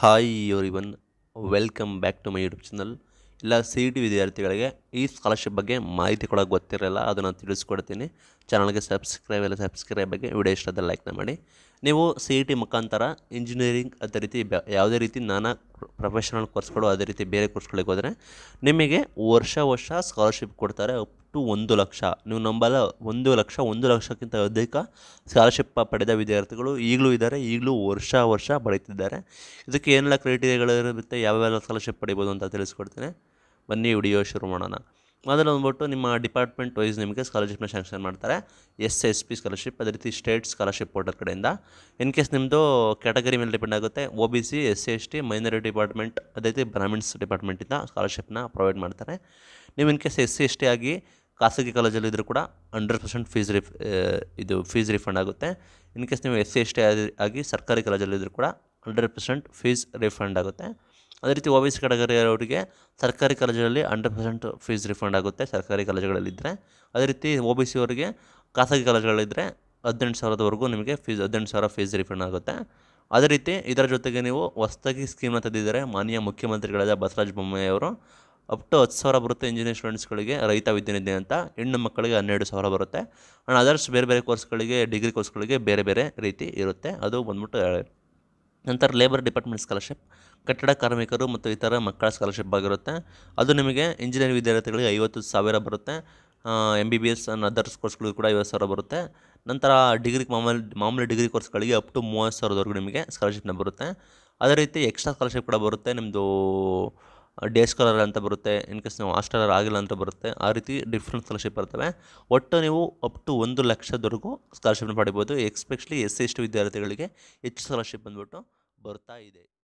hi everyone welcome back to my YouTube channel ಇಲ್ಲ C T ವಿದ್ಯಾರ್ಥಿಗಳಿಗೆ ಈ scholarship ಬಗ್ಗೆ ಮಾಹಿತಿ ಕೊಡೋಕೆ ಗೊತ್ತಿರಲ್ಲ ಅದನ್ನು ತಿಳಿಸ್ಕೊಡ್ತೀನಿ ಚಾನಲ್ಗೆ ಸಬ್ಸ್ಕ್ರೈಬ್ ಎಲ್ಲ ಸಬ್ಸ್ಕ್ರೈಬ್ ಬಗ್ಗೆ ವಿಡಿಯೋ ಇಷ್ಟ ಲೈಕ್ನ ಮಾಡಿ ನೀವು ಸಿ ಇ ಟಿ ಮುಖಾಂತರ ಇಂಜಿನಿಯರಿಂಗ್ ಅದೇ ರೀತಿ ಯಾವುದೇ ರೀತಿ ನಾನಾ ಪ್ರೊಫೆಷನಲ್ ಕೋರ್ಸ್ಗಳು ಅದೇ ರೀತಿ ಬೇರೆ ಕೋರ್ಸ್ಗಳಿಗೆ ಹೋದರೆ ನಿಮಗೆ ವರ್ಷ ವರ್ಷ ಸ್ಕಾಲರ್ಶಿಪ್ ಕೊಡ್ತಾರೆ ಅಪ್ ಟು ಒಂದು ಲಕ್ಷ ನೀವು ನಂಬಲ್ಲ ಒಂದು ಲಕ್ಷ ಒಂದು ಲಕ್ಷಕ್ಕಿಂತ ಅಧಿಕ ಸ್ಕಾಲರ್ಶಿಪ್ ಪಡೆದ ವಿದ್ಯಾರ್ಥಿಗಳು ಈಗಲೂ ಇದ್ದಾರೆ ಈಗಲೂ ವರ್ಷ ವರ್ಷ ಪಡೀತಿದ್ದಾರೆ ಇದಕ್ಕೆ ಏನೆಲ್ಲ ಕ್ರೈಟೀರಿಯಾಗಳಿರುತ್ತೆ ಯಾವ್ಯಾವ ಸ್ಕಾಲರ್ಶಿಪ್ ಪಡಿಬೋದು ಅಂತ ತಿಳಿಸ್ಕೊಡ್ತೀನಿ ಬನ್ನಿ ವಿಡಿಯೋ ಶುರು ಮಾಡೋಣ ಮೊದಲು ಬಂದ್ಬಿಟ್ಟು ನಿಮ್ಮ ಡಿಪಾರ್ಟ್ಮೆಂಟ್ ವೈಸ್ ನಿಮಗೆ ಸ್ಕಾಲರ್ಶಿಪ್ನ ಸ್ಯಾಂಕ್ಷನ್ ಮಾಡ್ತಾರೆ ಎಸ್ ಎಸ್ ಪಿ ಸ್ಕಾಲರ್ಶಿಪ್ ಅದೇ ರೀತಿ ಸ್ಟೇಟ್ ಸ್ಕಾಲರ್ಶಿಪ್ ಪೋರ್ಟಲ್ ಕಡೆಯಿಂದ ಇನ್ ಕೇಸ್ ನಿಮ್ಮದು ಕ್ಯಾಟಗರಿ ಮೇಲೆ ಡಿಪೆಂಡ್ ಆಗುತ್ತೆ O B C S C S T minority department ಅದೇ ರೀತಿ ಬ್ರಾಹ್ಮಿಣ್ಸ್ ಡಿಪಾರ್ಟ್ಮೆಂಟಿಂದ ಸ್ಕಾಲರ್ಶಿಪ್ನ ಪ್ರೊವೈಡ್ ಮಾಡ್ತಾರೆ ನೀವು in case S C S T ಆಗಿ ಖಾಸಗಿ ಕಾಲೇಜಲ್ಲಿ ಇದ್ದರೂ ಕೂಡ ಹಂಡ್ರೆಡ್ ಪರ್ಸೆಂಟ್ ಫೀಸ್ ರಿಫ್ ಇದು ಫೀಸ್ ರಿಫಂಡ್ ಆಗುತ್ತೆ ಇನ್ ಕೇಸ್ ನೀವು ಎಸ್ ಸಿ ಎಸ್ ಟಿ ಆಗಿ ಸರ್ಕಾರಿ ಕಾಲೇಜಲ್ಲಿ ಇದ್ದರೂ ಕೂಡ ಹಂಡ್ರೆಡ್ ಪರ್ಸೆಂಟ್ ಫೀಸ್ ರಿಫಂಡ್ ಆಗುತ್ತೆ ಅದೇ ರೀತಿ ಓ ಬಿ ಸಿ ಅವರಿಗೆ ಸರ್ಕಾರಿ ಕಾಲೇಜುಗಳಲ್ಲಿ ಹಂಡ್ರೆಡ್ ಪರ್ಸೆಂಟ್ ಫೀಸ್ ರಿಫಂಡ್ ಆಗುತ್ತೆ ಸರ್ಕಾರಿ ಕಾಲೇಜುಗಳಲ್ಲಿದ್ದರೆ ಅದೇ ರೀತಿ ಒ ಬಿ ಸಿ ಅವರಿಗೆ ಖಾಸಗಿ ಕಾಲೇಜುಗಳಿದ್ದರೆ ಹದಿನೆಂಟು ಸಾವಿರದವರೆಗೂ ನಿಮಗೆ ಫೀಸ್ ಹದಿನೆಂಟು ಸಾವಿರ ಫೀಸ್ ರಿಫಂಡ್ ಆಗುತ್ತೆ ಅದೇ ರೀತಿ ಇದರ ಜೊತೆಗೆ ನೀವು ಹೊಸದಾಗಿ ಸ್ಕೀಮ್ನ ತಂದಿದ್ದಾರೆ ಮಾನ್ಯ ಮುಖ್ಯಮಂತ್ರಿಗಳಾದ ಬಸವರಾಜ ಬೊಮ್ಮಾಯಿಯವರು ಅವರು ಅಪ್ ಟು ಹತ್ತು ಸಾವಿರ ಬರುತ್ತೆ ಇಂಜಿನಿಯರ್ ಸ್ಟೂಡೆಂಟ್ಸ್ಗಳಿಗೆ ರೈತ ವಿದ್ಯಾನಿಧಿ ಅಂತ ಹೆಣ್ಣು ಮಕ್ಕಳಿಗೆ ಹನ್ನೆರಡು ಸಾವಿರ ಬರುತ್ತೆ ಆ್ಯಂಡ್ ಅದರ್ಸ್ ಬೇರೆ ಬೇರೆ ಕೋರ್ಸ್ಗಳಿಗೆ ಡಿಗ್ರಿ ಕೋರ್ಸ್ಗಳಿಗೆ ಬೇರೆ ಬೇರೆ ರೀತಿ ಇರುತ್ತೆ ಅದು ಬಂದ್ಬಿಟ್ಟು ನಂತರ ಲೇಬರ್ ಡಿಪಾರ್ಟ್ಮೆಂಟ್ ಸ್ಕಾಲರ್ಶಿಪ್ ಕಟ್ಟಡ ಕಾರ್ಮಿಕರು ಮತ್ತು ಇತರ ಮಕ್ಕಳ ಸ್ಕಾಲರ್ಶಿಪ್ ಆಗಿರುತ್ತೆ ಅದು ನಿಮಗೆ ಇಂಜಿನಿಯರಿಂಗ್ ವಿದ್ಯಾರ್ಥಿಗಳಿಗೆ ಐವತ್ತು ಸಾವಿರ ಬರುತ್ತೆ ಎಮ್ ಬಿ ಬಿ ಎಸ್ ಅನ್ನ ಅದರ್ಸ್ ಕೋರ್ಸ್ಗಳಿಗೂ ಕೂಡ ಐವತ್ತು ಸಾವಿರ ಬರುತ್ತೆ ನಂತರ ಡಿಗ್ರಿ ಮಾಮೂಲಿ ಮಾಮೂಲಿ ಡಿಗ್ರಿ ಕೋರ್ಸ್ಗಳಿಗೆ ಅಪ್ ಟು ಮೂವತ್ತು ಸಾವಿರದವರೆಗೂ ನಿಮಗೆ ಸ್ಕಾಲರ್ಶಿಪ್ನ ಬರುತ್ತೆ ಅದೇ ರೀತಿ ಎಕ್ಸ್ಟ್ರಾ ಸ್ಕಾಲರ್ಶಿಪ್ ಕೂಡ ಬರುತ್ತೆ ನಿಮ್ಮದು ಡೇ ಸ್ಕಾಲರ್ ಅಂತ ಬರುತ್ತೆ ಇನ್ ಕೇಸ್ ನೀವು ಹಾಸ್ಟೆಲರ್ ಆಗಿಲ್ಲ ಅಂತ ಬರುತ್ತೆ ಆ ರೀತಿ ಡಿಫ್ರೆಂಟ್ ಸ್ಕಾಲರ್ಶಿಪ್ ಬರ್ತವೆ ಒಟ್ಟು ನೀವು ಅಪ್ ಟು ಒಂದು ಲಕ್ಷದವರೆಗೂ ಸ್ಕಾಲರ್ಶಿಪ್ನ ಪಡಿಬೋದು especially S C S T ವಿದ್ಯಾರ್ಥಿಗಳಿಗೆ ಹೆಚ್ಚು ಸ್ಕಾಲರ್ಶಿಪ್ ಬಂದ್ಬಿಟ್ಟು ಬರ್ತಾ ಇದೆ